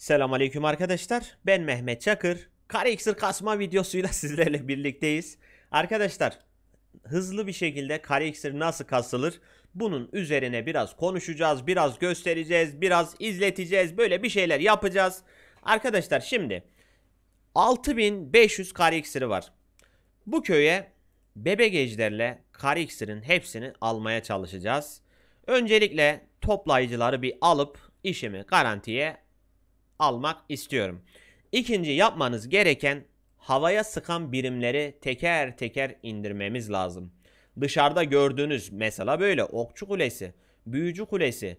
Selam aleyküm arkadaşlar. Ben Mehmet Çakır. Kare kasma videosuyla sizlerle birlikteyiz. Arkadaşlar hızlı bir şekilde kare nasıl kasılır? Bunun üzerine biraz konuşacağız, biraz göstereceğiz, biraz izleteceğiz. Böyle bir şeyler yapacağız. Arkadaşlar şimdi 6500 kare var. Bu köye bebek ejderle kare hepsini almaya çalışacağız. Öncelikle toplayıcıları bir alıp işimi garantiye almak istiyorum. İkinci yapmanız gereken havaya sıkan birimleri teker teker indirmemiz lazım. Dışarıda gördüğünüz mesela böyle okçu kulesi, büyücü kulesi.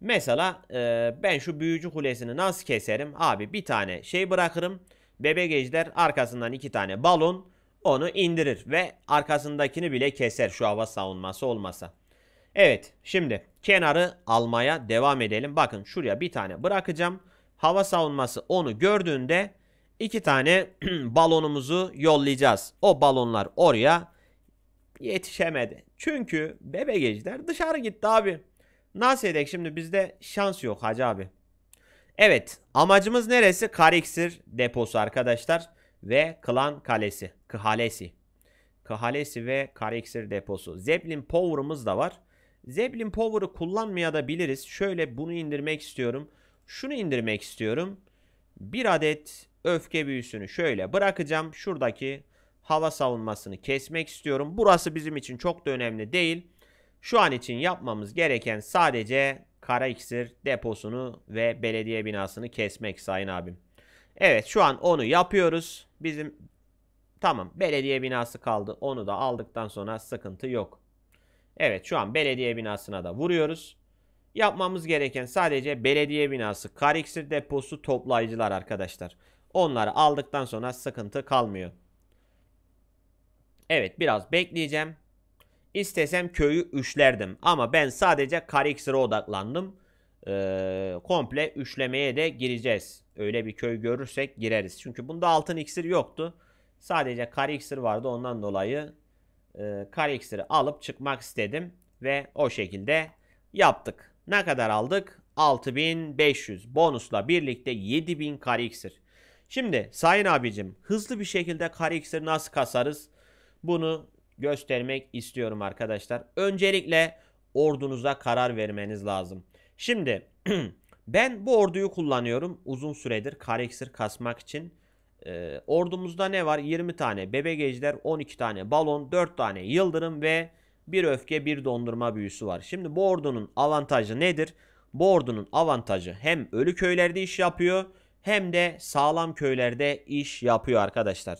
Mesela e, ben şu büyücü kulesini nasıl keserim? Abi bir tane şey bırakırım. Bebek ejder arkasından iki tane balon onu indirir ve arkasındakini bile keser şu hava savunması olmasa. Evet şimdi kenarı almaya devam edelim. Bakın şuraya bir tane bırakacağım hava savunması onu gördüğünde iki tane balonumuzu yollayacağız. O balonlar oraya yetişemedi. Çünkü bebegeciler dışarı gitti abi. Nasıl edek şimdi bizde şans yok hacı abi. Evet amacımız neresi? Kariksir deposu arkadaşlar. Ve Klan Kalesi. Kıhalesi. Kıhalesi ve Kariksir deposu. Zeppelin Power'ımız da var. Zeppelin Power'ı kullanmaya da biliriz. Şöyle bunu indirmek istiyorum. Şunu indirmek istiyorum. Bir adet öfke büyüsünü şöyle bırakacağım. Şuradaki hava savunmasını kesmek istiyorum. Burası bizim için çok da önemli değil. Şu an için yapmamız gereken sadece kara iksir deposunu ve belediye binasını kesmek sayın abim. Evet şu an onu yapıyoruz. Bizim tamam belediye binası kaldı. Onu da aldıktan sonra sıkıntı yok. Evet şu an belediye binasına da vuruyoruz. Yapmamız gereken sadece belediye binası, kariksir deposu, toplayıcılar arkadaşlar. Onları aldıktan sonra sıkıntı kalmıyor. Evet biraz bekleyeceğim. İstesem köyü üşlerdim ama ben sadece kariksire odaklandım. Ee, komple üşlemeye de gireceğiz. Öyle bir köy görürsek gireriz. Çünkü bunda altın iksir yoktu. Sadece kariksir vardı ondan dolayı e, kariksiri alıp çıkmak istedim. Ve o şekilde yaptık. Ne kadar aldık? 6500 bonusla birlikte 7000 kare iksir. Şimdi sayın abicim hızlı bir şekilde kare iksir nasıl kasarız? Bunu göstermek istiyorum arkadaşlar. Öncelikle ordunuza karar vermeniz lazım. Şimdi ben bu orduyu kullanıyorum uzun süredir kare iksir kasmak için. Ee, ordumuzda ne var? 20 tane bebegeciler, 12 tane balon, 4 tane yıldırım ve bir öfke bir dondurma büyüsü var. Şimdi bu ordunun avantajı nedir? Bu ordunun avantajı hem ölü köylerde iş yapıyor hem de sağlam köylerde iş yapıyor arkadaşlar.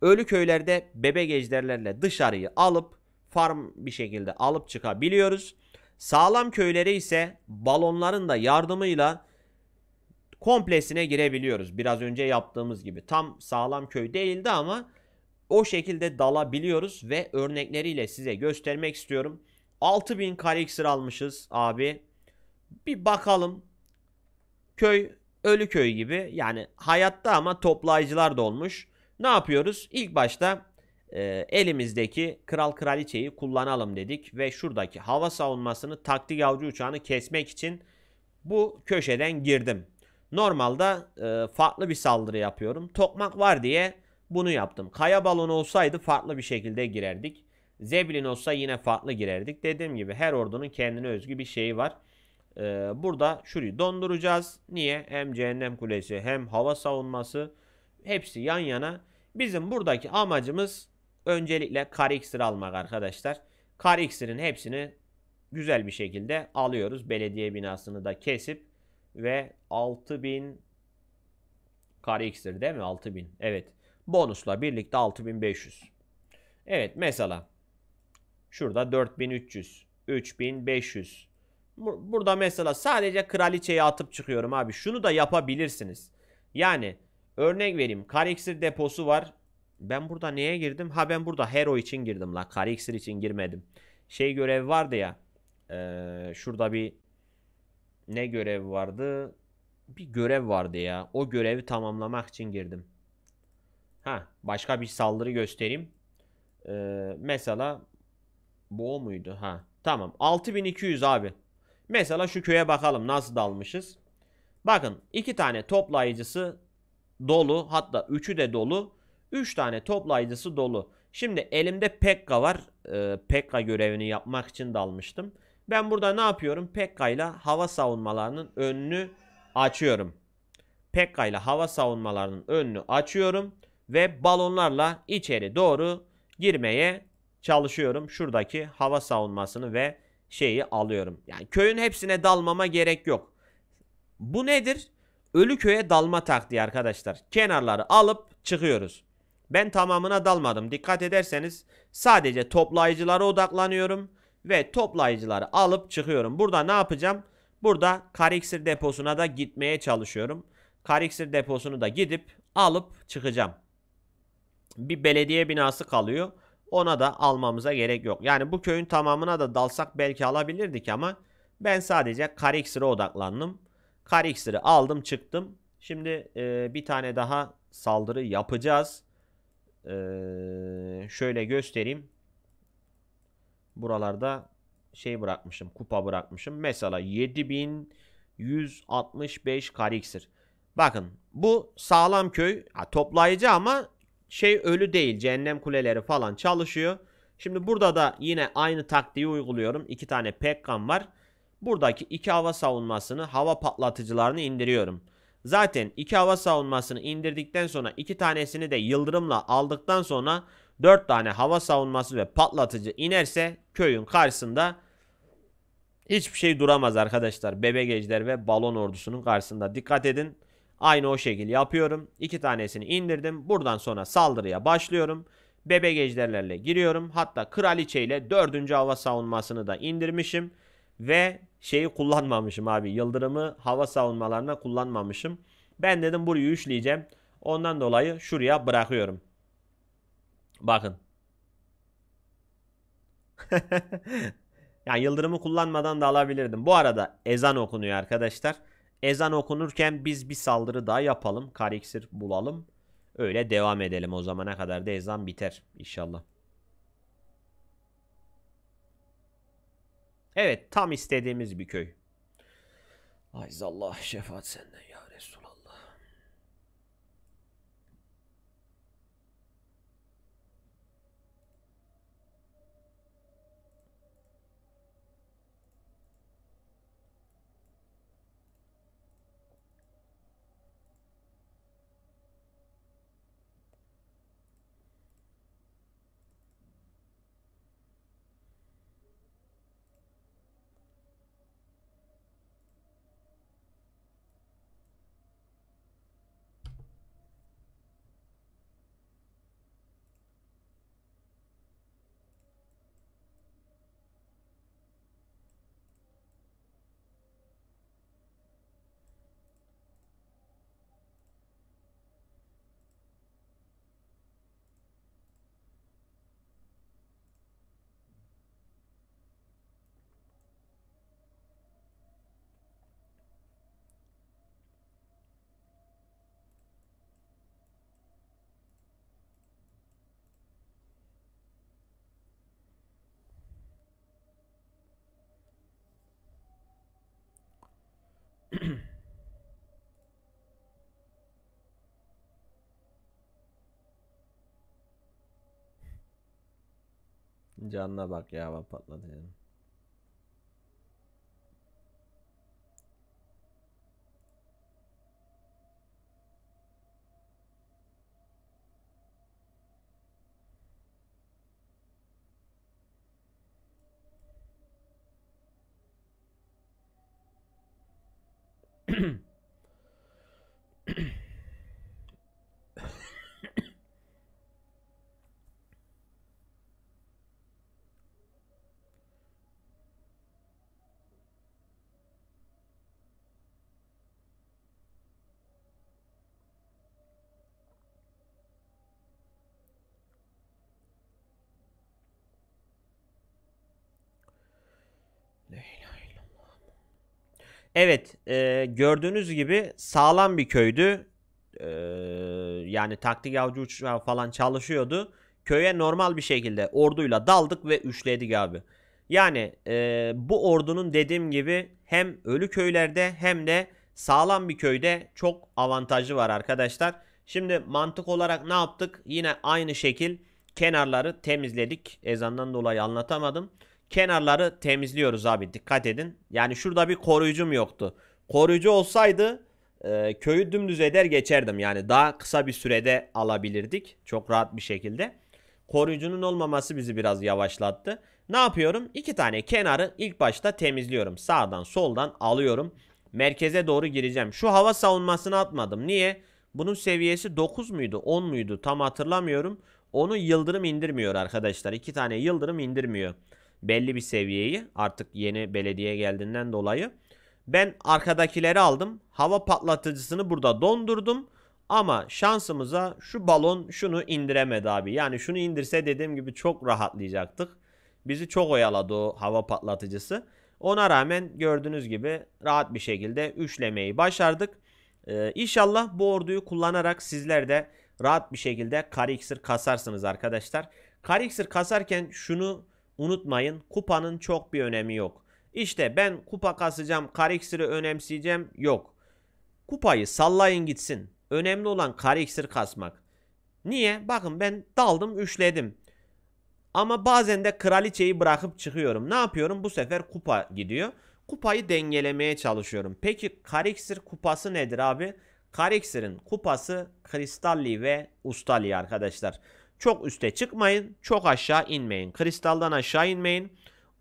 Ölü köylerde bebek ejderlerle dışarıyı alıp farm bir şekilde alıp çıkabiliyoruz. Sağlam köylere ise balonların da yardımıyla komplesine girebiliyoruz. Biraz önce yaptığımız gibi. Tam sağlam köy değildi ama o şekilde dalabiliyoruz ve örnekleriyle size göstermek istiyorum. 6000 kare iksir almışız abi. Bir bakalım. Köy ölü köy gibi yani hayatta ama toplayıcılar da olmuş. Ne yapıyoruz? İlk başta e, elimizdeki kral kraliçeyi kullanalım dedik ve şuradaki hava savunmasını taktik avcı uçağını kesmek için bu köşeden girdim. Normalde e, farklı bir saldırı yapıyorum. Tokmak var diye bunu yaptım. Kaya balonu olsaydı farklı bir şekilde girerdik. Zeblin olsa yine farklı girerdik. Dediğim gibi her ordunun kendine özgü bir şeyi var. Ee, burada şurayı donduracağız. Niye? Hem cehennem kulesi hem hava savunması hepsi yan yana. Bizim buradaki amacımız öncelikle kar iksir almak arkadaşlar. Kar iksirin hepsini güzel bir şekilde alıyoruz. Belediye binasını da kesip ve 6000 kar iksir değil mi? 6000 evet. Bonusla birlikte 6500. Evet mesela şurada 4300, 3500. Burada mesela sadece kraliçeyi atıp çıkıyorum abi. Şunu da yapabilirsiniz. Yani örnek vereyim. Kariksir deposu var. Ben burada neye girdim? Ha ben burada hero için girdim la. Kariksir için girmedim. Şey görev vardı ya. Ee, şurada bir ne görev vardı? Bir görev vardı ya. O görevi tamamlamak için girdim. Ha, başka bir saldırı göstereyim. Ee, mesela bu o muydu? Ha. Tamam. 6200 abi. Mesela şu köye bakalım nasıl dalmışız. Bakın iki tane toplayıcısı dolu. Hatta üçü de dolu. Üç tane toplayıcısı dolu. Şimdi elimde Pekka var. Ee, Pekka görevini yapmak için dalmıştım. Ben burada ne yapıyorum? Pekka ile hava savunmalarının önünü açıyorum. Pekka ile hava savunmalarının önünü açıyorum ve balonlarla içeri doğru girmeye çalışıyorum. Şuradaki hava savunmasını ve şeyi alıyorum. Yani köyün hepsine dalmama gerek yok. Bu nedir? Ölü köye dalma taktiği arkadaşlar. Kenarları alıp çıkıyoruz. Ben tamamına dalmadım. Dikkat ederseniz sadece toplayıcılara odaklanıyorum ve toplayıcıları alıp çıkıyorum. Burada ne yapacağım? Burada kariksir deposuna da gitmeye çalışıyorum. Kariksir deposunu da gidip alıp çıkacağım bir belediye binası kalıyor. Ona da almamıza gerek yok. Yani bu köyün tamamına da dalsak belki alabilirdik ama ben sadece Kariksir'e odaklandım. Kariksir'i aldım çıktım. Şimdi e, bir tane daha saldırı yapacağız. E, şöyle göstereyim. Buralarda şey bırakmışım. Kupa bırakmışım. Mesela 7165 Kariksir. Bakın bu sağlam köy. toplayıcı ama şey ölü değil. Cehennem kuleleri falan çalışıyor. Şimdi burada da yine aynı taktiği uyguluyorum. İki tane pekkan var. Buradaki iki hava savunmasını hava patlatıcılarını indiriyorum. Zaten iki hava savunmasını indirdikten sonra iki tanesini de yıldırımla aldıktan sonra dört tane hava savunması ve patlatıcı inerse köyün karşısında hiçbir şey duramaz arkadaşlar. Bebegeciler ve balon ordusunun karşısında dikkat edin. Aynı o şekil yapıyorum. İki tanesini indirdim. Buradan sonra saldırıya başlıyorum. Bebe ejderlerle giriyorum. Hatta kraliçe ile dördüncü hava savunmasını da indirmişim. Ve şeyi kullanmamışım abi. Yıldırımı hava savunmalarına kullanmamışım. Ben dedim burayı üçleyeceğim. Ondan dolayı şuraya bırakıyorum. Bakın. yani yıldırımı kullanmadan da alabilirdim. Bu arada ezan okunuyor arkadaşlar. Ezan okunurken biz bir saldırı daha yapalım. Kariksir bulalım. Öyle devam edelim o zamana kadar da ezan biter inşallah. Evet tam istediğimiz bir köy. Ayzallah şefaat senden Canına bak ya patladı yani. Evet e, gördüğünüz gibi sağlam bir köydü. E, yani taktik avcı uçağı falan çalışıyordu. Köye normal bir şekilde orduyla daldık ve üçledik abi. Yani e, bu ordunun dediğim gibi hem ölü köylerde hem de sağlam bir köyde çok avantajı var arkadaşlar. Şimdi mantık olarak ne yaptık? Yine aynı şekil kenarları temizledik. Ezandan dolayı anlatamadım kenarları temizliyoruz abi dikkat edin. Yani şurada bir koruyucum yoktu. Koruyucu olsaydı e, köyü dümdüz eder geçerdim. Yani daha kısa bir sürede alabilirdik. Çok rahat bir şekilde. Koruyucunun olmaması bizi biraz yavaşlattı. Ne yapıyorum? İki tane kenarı ilk başta temizliyorum. Sağdan soldan alıyorum. Merkeze doğru gireceğim. Şu hava savunmasını atmadım. Niye? Bunun seviyesi 9 muydu 10 muydu tam hatırlamıyorum. Onu yıldırım indirmiyor arkadaşlar. İki tane yıldırım indirmiyor belli bir seviyeyi artık yeni belediye geldiğinden dolayı. Ben arkadakileri aldım. Hava patlatıcısını burada dondurdum. Ama şansımıza şu balon şunu indiremedi abi. Yani şunu indirse dediğim gibi çok rahatlayacaktık. Bizi çok oyaladı o hava patlatıcısı. Ona rağmen gördüğünüz gibi rahat bir şekilde üçlemeyi başardık. Ee, inşallah bu orduyu kullanarak sizler de rahat bir şekilde Kariksir kasarsınız arkadaşlar. Kariksir kasarken şunu Unutmayın kupanın çok bir önemi yok. İşte ben kupa kasacağım, kariksiri önemseyeceğim yok. Kupayı sallayın gitsin. Önemli olan kariksir kasmak. Niye? Bakın ben daldım üşledim. Ama bazen de kraliçeyi bırakıp çıkıyorum. Ne yapıyorum? Bu sefer kupa gidiyor. Kupayı dengelemeye çalışıyorum. Peki kariksir kupası nedir abi? Kariksir'in kupası kristalli ve ustali arkadaşlar. Çok üste çıkmayın, çok aşağı inmeyin. Kristaldan aşağı inmeyin.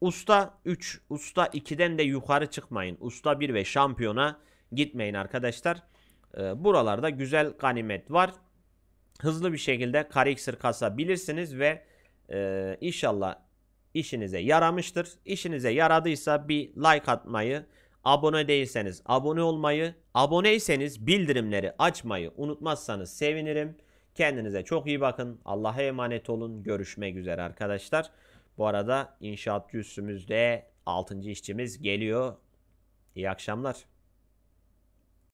Usta 3, usta 2'den de yukarı çıkmayın. Usta 1 ve şampiyona gitmeyin arkadaşlar. E, buralarda güzel ganimet var. Hızlı bir şekilde Kariksir kasabilirsiniz ve e, inşallah işinize yaramıştır. İşinize yaradıysa bir like atmayı, abone değilseniz abone olmayı, aboneyseniz bildirimleri açmayı unutmazsanız sevinirim. Kendinize çok iyi bakın. Allah'a emanet olun. Görüşmek üzere arkadaşlar. Bu arada inşaatçı üstümüzde 6. işçimiz geliyor. İyi akşamlar.